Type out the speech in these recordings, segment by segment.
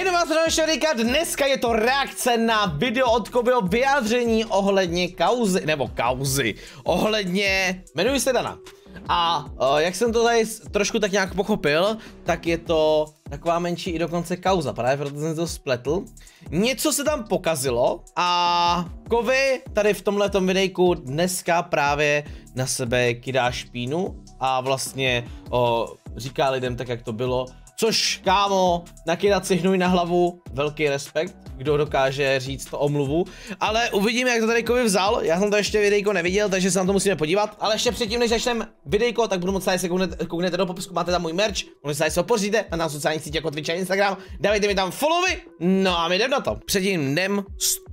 jenom vás říkat, dneska je to reakce na video od Kobeho vyjádření ohledně kauzy, nebo kauzy, ohledně, jmenuji se Dana. A uh, jak jsem to tady trošku tak nějak pochopil, tak je to taková menší i dokonce kauza, právě proto jsem to spletl. Něco se tam pokazilo a Kovy tady v tomhletom videjku dneska právě na sebe kydá špínu a vlastně uh, říká lidem tak, jak to bylo Což, kámo, nakydat si hnuj na hlavu, velký respekt, kdo dokáže říct to omluvu. Ale uvidím, jak to tady Kovy vzal, já jsem to ještě videjko neviděl, takže se na to musíme podívat. Ale ještě předtím, než začneme videjko, tak budu moc tady se kouknete, kouknete do popisku, máte tam můj merch, možná tady se ho poříte na sociálních sítích jako Twitch a Instagram, dávejte mi tam followy, no a my jdem na to. Předtím jdem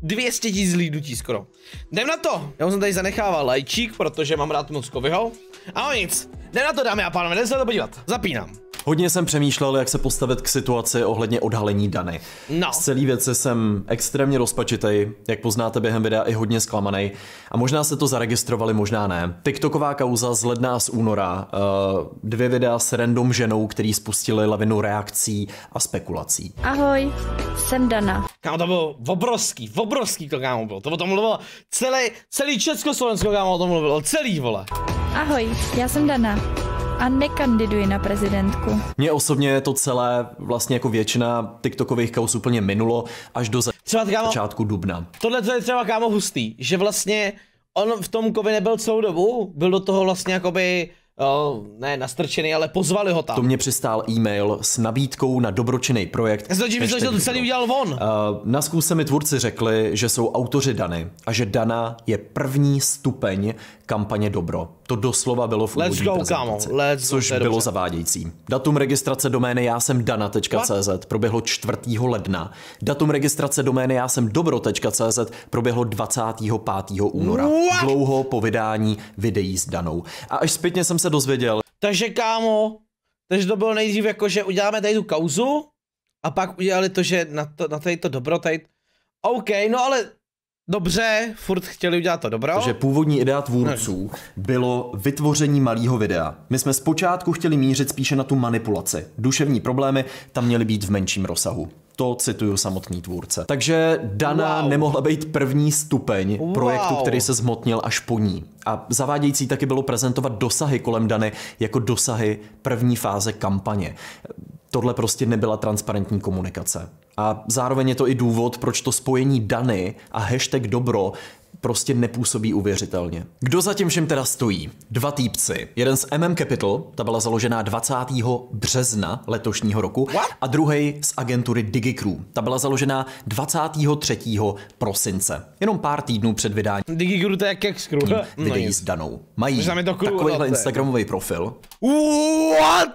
200 000 lídnutí skoro. Jdem na to, já jsem tady zanechával lajčík, protože mám rád moc Kovyho. A nic, jdem na to dámy a pánové, se na to podívat. Zapínám. Hodně jsem přemýšlel, jak se postavit k situaci ohledně odhalení Dany. No. Z celý věci jsem extrémně rozpačitý, jak poznáte během videa i hodně zklamaný. A možná se to zaregistrovali, možná ne. TikToková kauza z ledna a z února. Eh, dvě videa s random ženou, který spustili lavinu reakcí a spekulací. Ahoj, jsem Dana. Kámo, to bylo obrovský, obrovský to kámo bylo. To o tom mluvilo celý, celý Československo kámo o tom mluvilo, celý vole. Ahoj, já jsem Dana a nekandiduji na prezidentku. Mně osobně to celé vlastně jako většina TikTokových kaus úplně minulo až do za- třeba, kámo, začátku dubna. Tohle je třeba kámo hustý, že vlastně on v tom kovi nebyl celou dobu, byl do toho vlastně jakoby o, ne nastrčený, ale pozvali ho tam. To mě přistál e-mail s nabídkou na dobročinný projekt. Já jsem myslel, že to celý udělal on. Uh, na zkuse mi tvůrci řekli, že jsou autoři Dany a že Dana je první stupeň kampaně Dobro. To doslova bylo v Let's go, kámo. Let's což bylo dobře. zavádějící. Datum registrace domény já jsem dana.cz proběhlo 4. ledna. Datum registrace domény já jsem dobro.cz proběhlo 25. února. What? Dlouho po vydání videí s Danou. A až zpětně jsem se se dozvěděl. Takže kámo, takže to bylo nejdřív jako, že uděláme tady tu kauzu a pak udělali to, že na, to, na tady to dobro, tady... OK, no ale dobře, furt chtěli udělat to dobro. Takže původní idea tvůrců no. bylo vytvoření malého videa. My jsme zpočátku chtěli mířit spíše na tu manipulaci. Duševní problémy tam měly být v menším rozsahu. To cituju samotný tvůrce. Takže Dana wow. nemohla být první stupeň wow. projektu, který se zmotnil až po ní. A zavádějící taky bylo prezentovat dosahy kolem Dany jako dosahy první fáze kampaně. Tohle prostě nebyla transparentní komunikace. A zároveň je to i důvod, proč to spojení Dany a hashtag Dobro prostě nepůsobí uvěřitelně. Kdo za tím všem teda stojí? Dva týpci. Jeden z MM Capital, ta byla založená 20. března letošního roku, What? a druhý z agentury DigiCrew, ta byla založená 23. prosince. Jenom pár týdnů před vydáním. DigiCrew to je jak Crew. Videí no s Danou. Mají takovýhle Instagramový profil. What?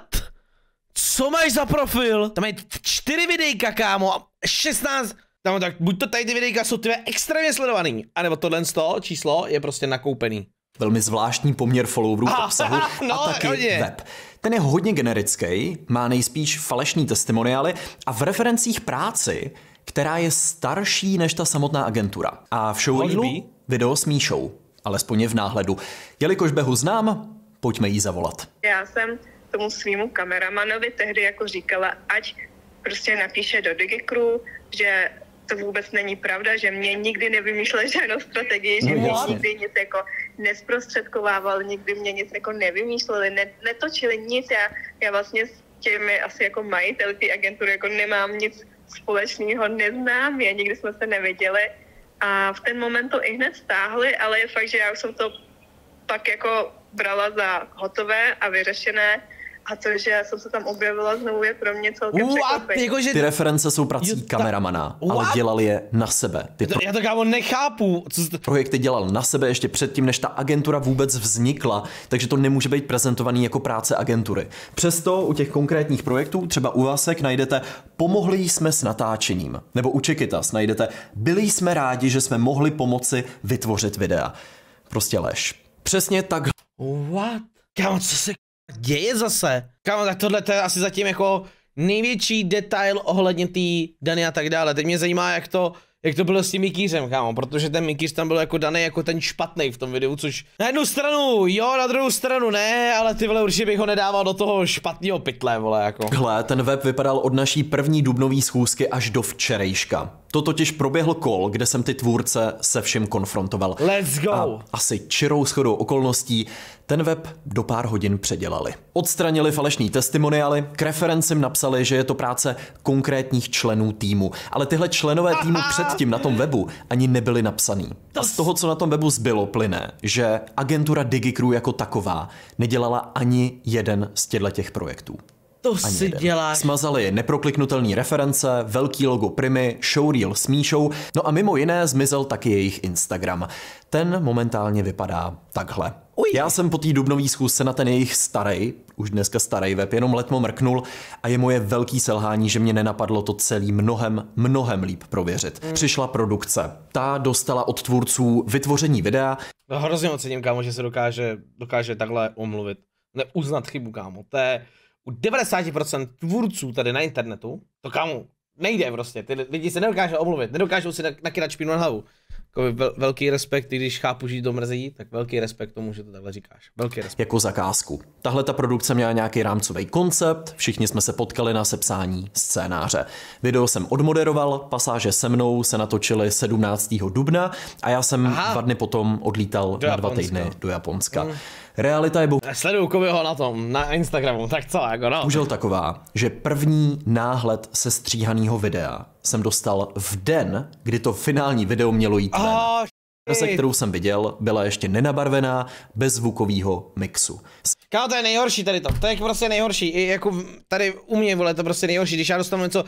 Co máš za profil? Tam je čtyři videjka, kámo, a 16 tam tak, buď to tady ty videjka jsou tyhle extrémně sledovaný, anebo tohle to číslo je prostě nakoupený. Velmi zvláštní poměr followerů k obsahu no, a taky hodně. web. Ten je hodně generický, má nejspíš falešní testimoniály a v referencích práci, která je starší než ta samotná agentura. A v showreelu video s Míšou, alespoň je v náhledu. Jelikož Behu znám, pojďme jí zavolat. Já jsem tomu svýmu kameramanovi tehdy jako říkala, ať prostě napíše do Digicru, že to vůbec není pravda, že mě nikdy nevymýšlel žádnou strategii, no, že mě nikdy nic jako nesprostředkovával, nikdy mě nic jako nevymýšleli, ne, netočili nic. Já, já vlastně s těmi asi jako majitel té agentury jako nemám nic společného, neznám je, nikdy jsme se neviděli. A v ten moment to i hned stáhli, ale je fakt, že já už jsem to pak jako brala za hotové a vyřešené a to, že já jsem se tam objevila znovu, je pro mě celkem uh, překvapení. Jako, že... Ty reference jsou prací jo, ta... kameramana, What? ale dělali je na sebe. Ty pro... Já to kámo nechápu. Co jste... Projekty dělal na sebe ještě předtím, než ta agentura vůbec vznikla, takže to nemůže být prezentovaný jako práce agentury. Přesto u těch konkrétních projektů, třeba u Vasek, najdete Pomohli jsme s natáčením. Nebo u Čekytas najdete Byli jsme rádi, že jsme mohli pomoci vytvořit videa. Prostě lež. Přesně tak. What? Kámo, co se děje zase? Kámo, tak tohle to je asi zatím jako největší detail ohledně té dany a tak dále. Teď mě zajímá, jak to, jak to bylo s tím Mikýřem, kámo, protože ten Mikýř tam byl jako daný jako ten špatný v tom videu, což na jednu stranu jo, na druhou stranu ne, ale ty vole určitě bych ho nedával do toho špatného pytle, vole, jako. Hle, ten web vypadal od naší první dubnové schůzky až do včerejška. To totiž proběhl kol, kde jsem ty tvůrce se vším konfrontoval. Let's go! A asi čirou schodou okolností ten web do pár hodin předělali. Odstranili falešní testimoniály, k referencím napsali, že je to práce konkrétních členů týmu. Ale tyhle členové týmu předtím na tom webu ani nebyly napsaný. A z toho, co na tom webu zbylo, plyne, že agentura DigiCrew jako taková nedělala ani jeden z těchto projektů. To Ani si dělá. Smazali Smazali neprokliknutelné reference, velký logo Primy, showreel s Míšou, no a mimo jiné zmizel taky jejich Instagram. Ten momentálně vypadá takhle. Uj. Já jsem po té dubnové schůzce na ten jejich starý, už dneska starý web, jenom letmo mrknul a je moje velký selhání, že mě nenapadlo to celý mnohem, mnohem líp prověřit. Mm. Přišla produkce. Ta dostala od tvůrců vytvoření videa. No, hrozně ocením, kámo, že se dokáže, dokáže takhle omluvit. Neuznat chybu, kámo. To je u 90% tvůrců tady na internetu, to kámo, nejde prostě. Ty lidi se nedokážou omluvit, nedokážou si nakydat špínu na hlavu jako vel, velký respekt, i když chápu, že to mrzí, tak velký respekt tomu, že to takhle říkáš. Velký respekt. Jako zakázku. Tahle ta produkce měla nějaký rámcový koncept, všichni jsme se potkali na sepsání scénáře. Video jsem odmoderoval, pasáže se mnou se natočily 17. dubna a já jsem Aha. dva dny potom odlítal do na dva týdny do Japonska. Hmm. Realita je bohužel... Eh, sleduju Kobeho na tom, na Instagramu, tak co, jako no. Bohužel taková, že první náhled se stříhaného videa jsem dostal v den, kdy to finální video mělo jít ven. Oh, kterou jsem viděl, byla ještě nenabarvená, bez zvukového mixu. Kámo, to je nejhorší tady to, to je prostě nejhorší, I jako tady u mě, vole, to prostě nejhorší, když já dostanu něco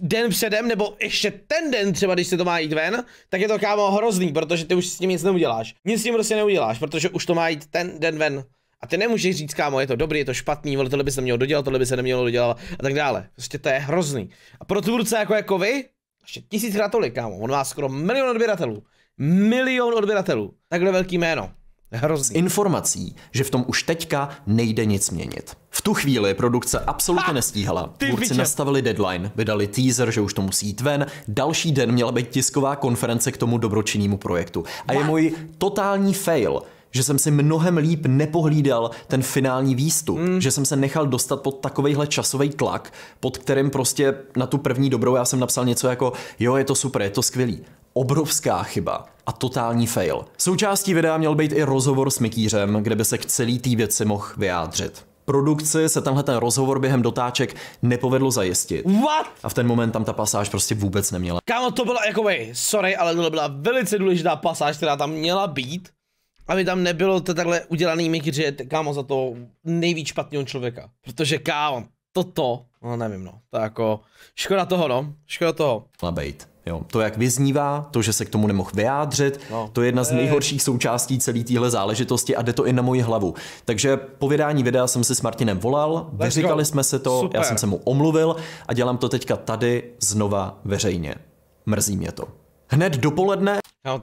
den předem, nebo ještě ten den třeba, když se to má jít ven, tak je to, kámo, hrozný, protože ty už s tím nic neuděláš. Nic s tím prostě neuděláš, protože už to má jít ten den ven. A ty nemůžeš říct, kámo, je to dobrý, je to špatný, ale tohle by se mělo dodělat, tohle by se nemělo dodělat a tak dále. Prostě to je hrozný. A pro tvůrce jako jako vy, ještě tisíckrát tolik, kámo. On má skoro milion odběratelů. Milion odběratelů. Takhle velký jméno. Hrozný. S informací, že v tom už teďka nejde nic měnit. V tu chvíli produkce absolutně ha! nestíhala. Tvůrci nastavili deadline, vydali teaser, že už to musí jít ven, další den měla být tisková konference k tomu dobročinnému projektu. A What? je můj totální fail, že jsem si mnohem líp nepohlídal ten finální výstup, mm. že jsem se nechal dostat pod takovejhle časový tlak, pod kterým prostě na tu první dobrou já jsem napsal něco jako jo, je to super, je to skvělý. Obrovská chyba a totální fail. Součástí videa měl být i rozhovor s Mikýřem, kde by se k celý té věci mohl vyjádřit. Produkci se tenhle ten rozhovor během dotáček nepovedlo zajistit. What? A v ten moment tam ta pasáž prostě vůbec neměla. Kámo, to byla, jako sorry, ale to byla velice důležitá pasáž, která tam měla být aby tam nebylo to takhle udělaný mik, že kámo za to nejvíc špatného člověka. Protože kámo, toto, no nevím no, to jako, škoda toho no, škoda toho. Labejt. Jo, to, jak vyznívá, to, že se k tomu nemohl vyjádřit, no. to je jedna z nejhorších součástí celé téhle záležitosti a jde to i na moji hlavu. Takže po vydání videa jsem si s Martinem volal, vyříkali jsme se to, Super. já jsem se mu omluvil a dělám to teďka tady znova veřejně. Mrzí mě to. Hned dopoledne... No,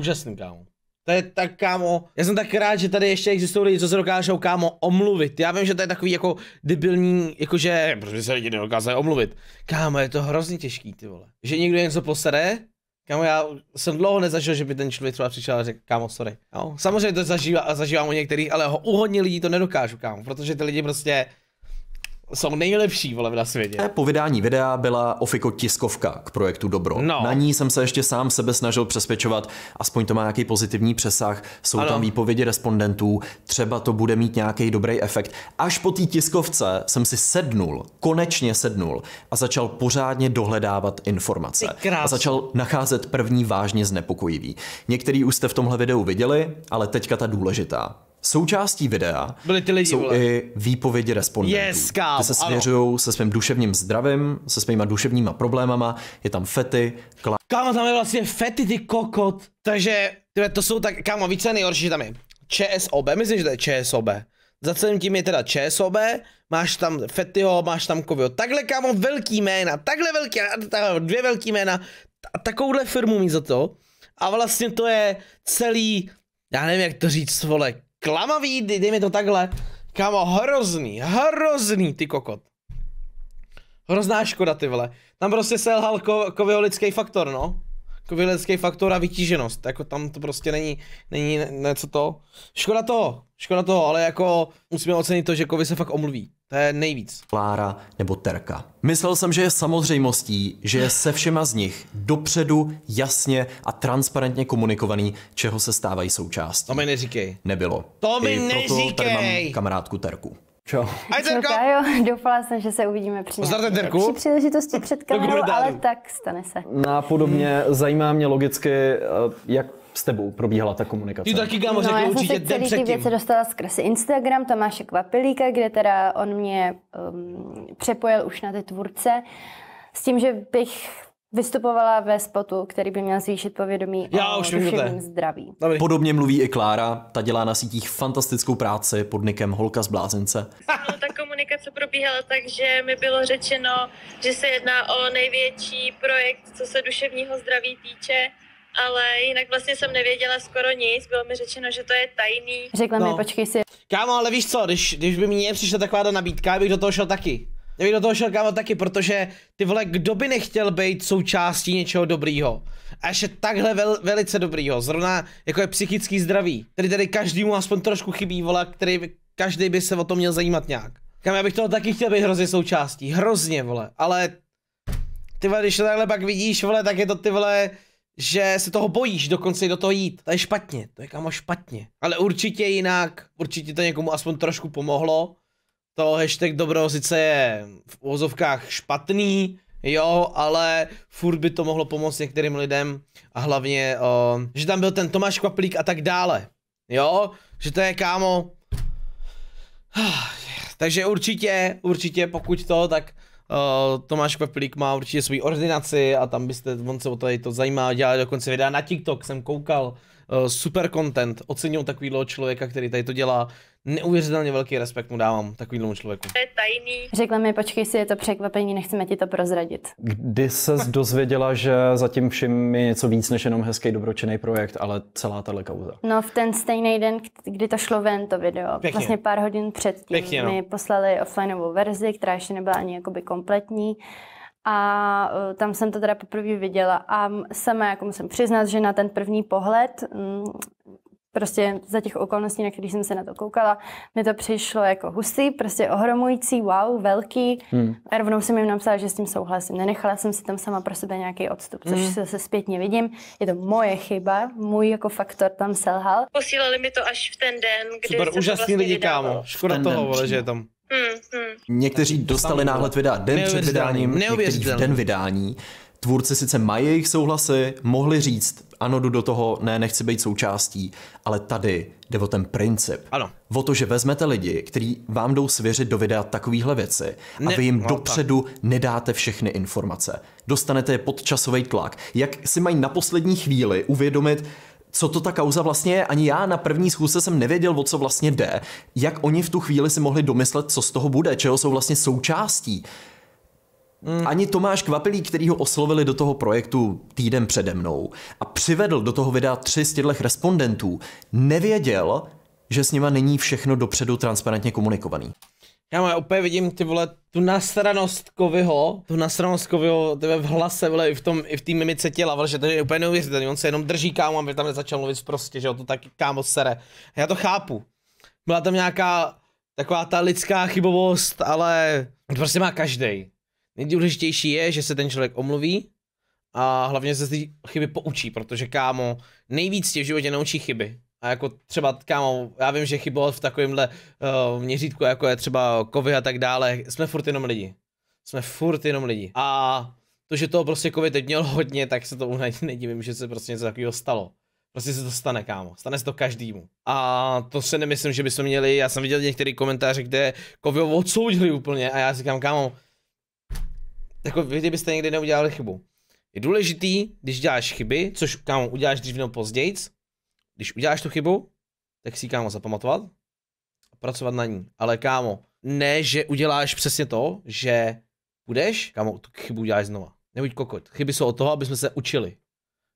úžasný, kámo. To je tak, kámo, já jsem tak rád, že tady ještě existují lidi, co se dokážou, kámo, omluvit. Já vím, že to je takový jako debilní, jakože, protože se lidi nedokázali omluvit. Kámo, je to hrozně těžký, ty vole. Že někdo něco posere, Kámo, já jsem dlouho nezažil, že by ten člověk třeba přišel a řekl, kámo, sorry. No, Samozřejmě to zažívá, zažívám u některých, ale ho, u hodně lidí to nedokážu, kámo, protože ty lidi prostě jsou nejlepší, vole, na světě. Po vydání videa byla Ofiko tiskovka k projektu Dobro. No. Na ní jsem se ještě sám sebe snažil přesvědčovat, aspoň to má nějaký pozitivní přesah, jsou ano. tam výpovědi respondentů, třeba to bude mít nějaký dobrý efekt. Až po té tiskovce jsem si sednul, konečně sednul a začal pořádně dohledávat informace. A začal nacházet první vážně znepokojivý. Některý už jste v tomhle videu viděli, ale teďka ta důležitá. Součástí videa Byli ty lidi, jsou vole. i výpovědi respondentů. Yes, ty se svěřují se svým duševním zdravím, se svýma duševníma problémama, je tam fety, klá... Kámo, tam je vlastně fety, ty kokot. Takže to jsou tak, kámo, víc je nejhorší, že tam je ČSOB, myslím, že to je ČSOB. Za celým tím je teda ČSOB, máš tam Fetyho, máš tam Kovio. Takhle, kámo, velký jména, takhle velký, dvě velký jména, takovouhle firmu mít za to. A vlastně to je celý, já nevím, jak to říct, vole, klamavý, dej mi to takhle. Kámo, hrozný, hrozný, ty kokot. Hrozná škoda, ty vole. Tam prostě selhal ko kovyho lidský faktor, no. Kovyho lidský faktor a vytíženost. Jako tam to prostě není, není něco to. Škoda toho, škoda toho, ale jako musíme ocenit to, že kovy se fakt omluví. To je nejvíc. Klára nebo Terka. Myslel jsem, že je samozřejmostí, že je se všema z nich dopředu jasně a transparentně komunikovaný, čeho se stávají součástí. To mi neříkej. Nebylo. To mi I neříkej! tady mám kamarádku Terku. Čau. Aj, Terka. doufala jsem, že se uvidíme při nějaké příležitosti před kamerou, ale tak stane se. Nápodobně hmm. zajímá mě logicky, eh, jak s tebou probíhala ta komunikace? Ty taky, kámo, no, já jsem si celý ty věci dostala skrz Instagram Tomáše Kvapilíka, kde teda on mě um, přepojil už na ty tvůrce s tím, že bych Vystupovala ve spotu, který by měl zvýšit povědomí Já o duševním zdraví. Dobrý. Podobně mluví i Klára, ta dělá na sítích fantastickou práci pod nikem Holka z blázince. No, ta komunikace probíhala tak, že mi bylo řečeno, že se jedná o největší projekt, co se duševního zdraví týče, ale jinak vlastně jsem nevěděla skoro nic, bylo mi řečeno, že to je tajný. Řekla no. mi, počkej si. Kámo, ale víš co, když, když by mě přišla taková nabídka, bych do toho šel taky. Já bych do toho šel kámo taky, protože ty vole, kdo by nechtěl být součástí něčeho dobrýho? A ještě takhle vel, velice dobrýho, zrovna jako je psychický zdraví. Tedy tady každému aspoň trošku chybí vole, který každý by se o to měl zajímat nějak. Kam já bych toho taky chtěl být hrozně součástí, hrozně vole, ale ty vole, když to takhle pak vidíš vole, tak je to ty vole, že se toho bojíš dokonce i do toho jít. To je špatně, to je kamo špatně. Ale určitě jinak, určitě to někomu aspoň trošku pomohlo to hashtag dobro sice je v ozovkách špatný, jo, ale furt by to mohlo pomoct některým lidem a hlavně, uh, že tam byl ten Tomáš Kvaplík a tak dále, jo, že to je kámo. Takže určitě, určitě pokud to, tak Uh, Tomáš Kveplík má určitě svou ordinaci a tam byste, on se o tady to zajímá, dělá dokonce videa na TikTok, jsem koukal, Eh, super content, ocenil takovýhleho člověka, který tady to dělá, neuvěřitelně velký respekt mu dávám takovýhlemu člověku. To je tajný. Řekla mi, počkej si, je to překvapení, nechceme ti to prozradit. Kdy se dozvěděla, že zatím všim je něco víc než jenom hezký dobročinný projekt, ale celá tahle kauza? No v ten stejný den, kdy to šlo ven, to video, Pěkně. vlastně pár hodin předtím Pěkně, no. mi poslali offlineovou verzi, která ještě nebyla ani jakoby kompletní a eh, tam jsem to teda poprvé viděla a sama jako musím přiznat, že na ten první pohled mm, prostě za těch okolností, na kterých jsem se na to koukala, mi to přišlo jako hustý, prostě ohromující, wow, velký. Hmm. A rovnou jsem jim napsala, že s tím souhlasím. Nenechala jsem si tam sama pro sebe nějaký odstup, což hmm. se zpětně vidím. Je to moje chyba, můj jako faktor tam selhal. Posílali mi to až v ten den, kdy Super, úžasný vlastně lidi, vydávalo. kámo. Škoda toho, vole, že je tam. Mm-hmm. Někteří dostali náhled videa den před vydáním, někteří v den vydání. Tvůrci sice mají jejich souhlasy, mohli říct, ano, jdu do toho, ne, nechci být součástí, ale tady jde o ten princip. Ano. O to, že vezmete lidi, kteří vám jdou svěřit do videa takovéhle věci a vy jim no, dopředu tak. nedáte všechny informace. Dostanete je pod časový tlak. Jak si mají na poslední chvíli uvědomit, co to ta kauza vlastně je. Ani já na první schůzce jsem nevěděl, o co vlastně jde. Jak oni v tu chvíli si mohli domyslet, co z toho bude, čeho jsou vlastně součástí. Mm. Ani Tomáš Kvapilík, který ho oslovili do toho projektu týden přede mnou a přivedl do toho videa tři z těchto respondentů, nevěděl, že s nima není všechno dopředu transparentně komunikovaný. Já má, úplně vidím ty vole tu nasranost Kovyho, tu nasranost Kovyho tebe v hlase, vole, i v tom, i v té mimice těla, vole, že to je úplně neuvěřitelný, on se jenom drží kámo, aby tam nezačal mluvit prostě, že jo, to taky kámo sere. Já to chápu. Byla tam nějaká taková ta lidská chybovost, ale to prostě má každý. Nejdůležitější je, že se ten člověk omluví a hlavně se z té chyby poučí, protože kámo, nejvíc tě v životě naučí chyby. A jako třeba, kámo, já vím, že chybovat v takovémhle uh, eh, měřítku, jako je třeba COVID a tak dále, jsme furt jenom lidi. Jsme furt jenom lidi. A to, že toho prostě COVID teď měl hodně, tak se to nedivím, že se prostě něco takového stalo. Prostě se to stane, kámo. Stane se to každému. A to se nemyslím, že bychom měli. Já jsem viděl některé komentáře, kde COVID odsoudili úplně a já říkám, kámo, jako vy kdybyste někdy neudělali chybu. Je důležitý, když děláš chyby, což kámo uděláš dřív nebo později, když uděláš tu chybu, tak si ji kámo zapamatovat a pracovat na ní. Ale kámo, ne, že uděláš přesně to, že budeš, kámo, tu chybu uděláš znova. Nebuď kokot. Chyby jsou od toho, aby jsme se učili.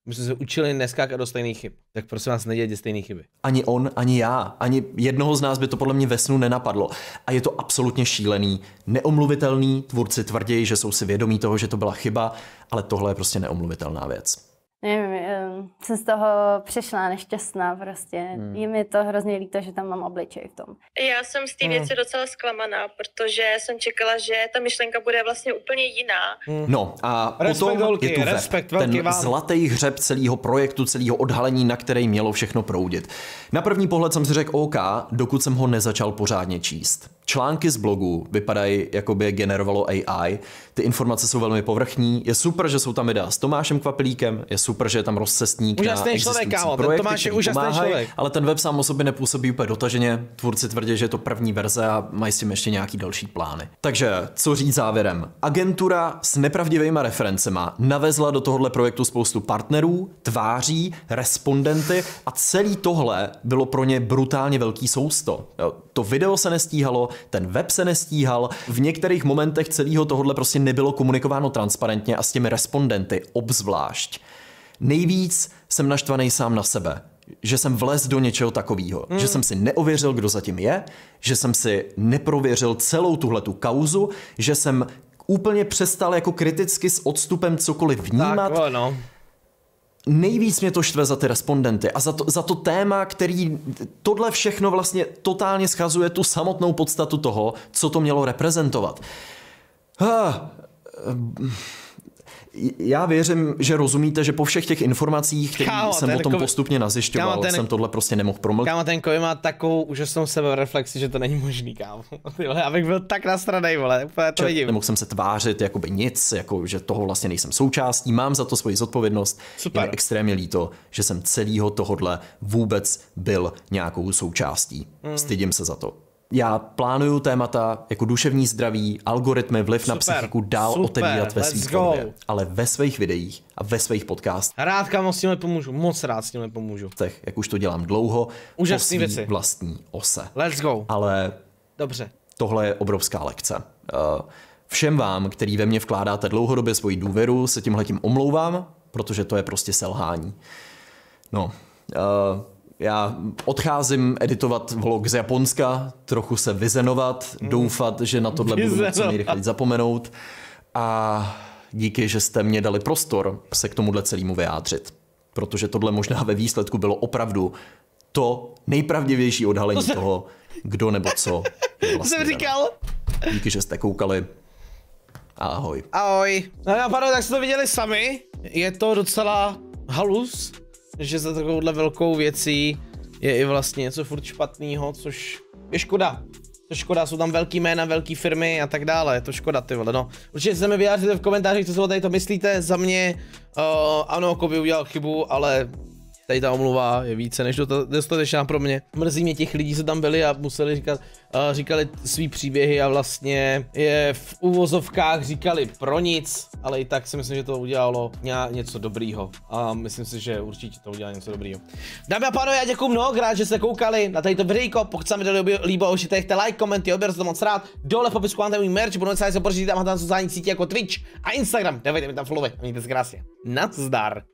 My jsme se učili neskákat do stejných chyb. Tak prosím vás, nedělejte stejné chyby. Ani on, ani já, ani jednoho z nás by to podle mě ve snu nenapadlo. A je to absolutně šílený, neomluvitelný. Tvůrci tvrdí, že jsou si vědomí toho, že to byla chyba, ale tohle je prostě neomluvitelná věc nevím, jsem z toho přešla nešťastná prostě. Hmm. Je mi to hrozně líto, že tam mám obličej v tom. Já jsem z té hmm. věci docela zklamaná, protože jsem čekala, že ta myšlenka bude vlastně úplně jiná. Hmm. No a respekt potom velký, je tu web, respekt ten vám. zlatý hřeb celého projektu, celého odhalení, na který mělo všechno proudit. Na první pohled jsem si řekl OK, dokud jsem ho nezačal pořádně číst. Články z blogu vypadají, jako by je generovalo AI, ty informace jsou velmi povrchní. Je super, že jsou tam videa s Tomášem Kvapilíkem, je super, že je tam rozcestník úžasný na člověk, kámo, projekty, ten Tomáš je úžasný pomáhaj, člověk. Ale ten web sám o sobě nepůsobí úplně dotaženě. Tvůrci tvrdí, že je to první verze a mají s tím ještě nějaký další plány. Takže, co říct závěrem? Agentura s nepravdivými referencema navezla do tohohle projektu spoustu partnerů, tváří, respondenty a celý tohle bylo pro ně brutálně velký sousto. To video se nestíhalo, ten web se nestíhal, v některých momentech celého tohohle prostě nebylo komunikováno transparentně a s těmi respondenty obzvlášť. Nejvíc jsem naštvaný sám na sebe, že jsem vlez do něčeho takového, mm. že jsem si neověřil, kdo zatím je, že jsem si neprověřil celou tuhle tu kauzu, že jsem úplně přestal jako kriticky s odstupem cokoliv vnímat. Tak, no. Nejvíc mě to štve za ty respondenty a za to, za to téma, který tohle všechno vlastně totálně schazuje tu samotnou podstatu toho, co to mělo reprezentovat. Uh, Ha, já věřím, že rozumíte, že po všech těch informacích, které jsem o tom kovi... postupně nazjišťoval, ten... jsem tohle prostě nemohl promlčet. Kámo, ten Kovi má takovou úžasnou sebereflexi, že to není možný, kámo. Tyhle, abych byl tak nasranej, vole, úplně to vidím. Nemohl jsem se tvářit jako by nic, jako že toho vlastně nejsem součástí, mám za to svoji zodpovědnost. Super. Je extrémně líto, že jsem celého tohodle vůbec byl nějakou součástí. Mm. Stydím se za to já plánuju témata jako duševní zdraví, algoritmy, vliv super, na psychiku dál super, otevírat ve svých videích, ale ve svých videích a ve svých podcastech. Rád kámo s tímhle pomůžu, moc rád s tímhle pomůžu. Tech, jak už to dělám dlouho, Úžasný věci. vlastní ose. Let's go. Ale Dobře. tohle je obrovská lekce. Eh, všem vám, který ve mě vkládáte dlouhodobě svoji důvěru, se tím omlouvám, protože to je prostě selhání. No, eh, já odcházím editovat vlog z Japonska, trochu se vyzenovat, mm. doufat, že na tohle Vyzenovat. budu co nejrychleji zapomenout a díky, že jste mě dali prostor se k tomuhle celému vyjádřit. Protože tohle možná ve výsledku bylo opravdu to nejpravdivější odhalení to jsem... toho, kdo nebo co vlastně jsem říkal. Dali. Díky, že jste koukali. Ahoj. Ahoj. No a pane, tak jste to viděli sami. Je to docela halus, že za takovouhle velkou věcí je i vlastně něco furt špatného, což je škoda. To škoda, jsou tam velký jména, velké firmy a tak dále, to škoda ty vole, no. Určitě se mi vyjádříte v komentářích, co si o tady to myslíte, za mě, uh, ano, Kobe udělal chybu, ale Tady ta omluva je více než dostatečná pro mě. Mrzí mě těch lidí, co tam byli a museli říkat, uh, říkali svý příběhy a vlastně je v uvozovkách říkali pro nic, ale i tak si myslím, že to udělalo něco dobrýho. A myslím si, že určitě to udělalo něco dobrýho. Dámy a pánové, já děkuji mnohokrát, že jste koukali na tady to videjko. Pokud se mi video líbilo, určitě nechte like, komenty, odběr, jsem moc rád. Dole v popisku máte můj merch, budu se pořídit tam na sociální sítě jako Twitch a Instagram. Dávejte mi tam followy a mějte se krásně. Nazdar.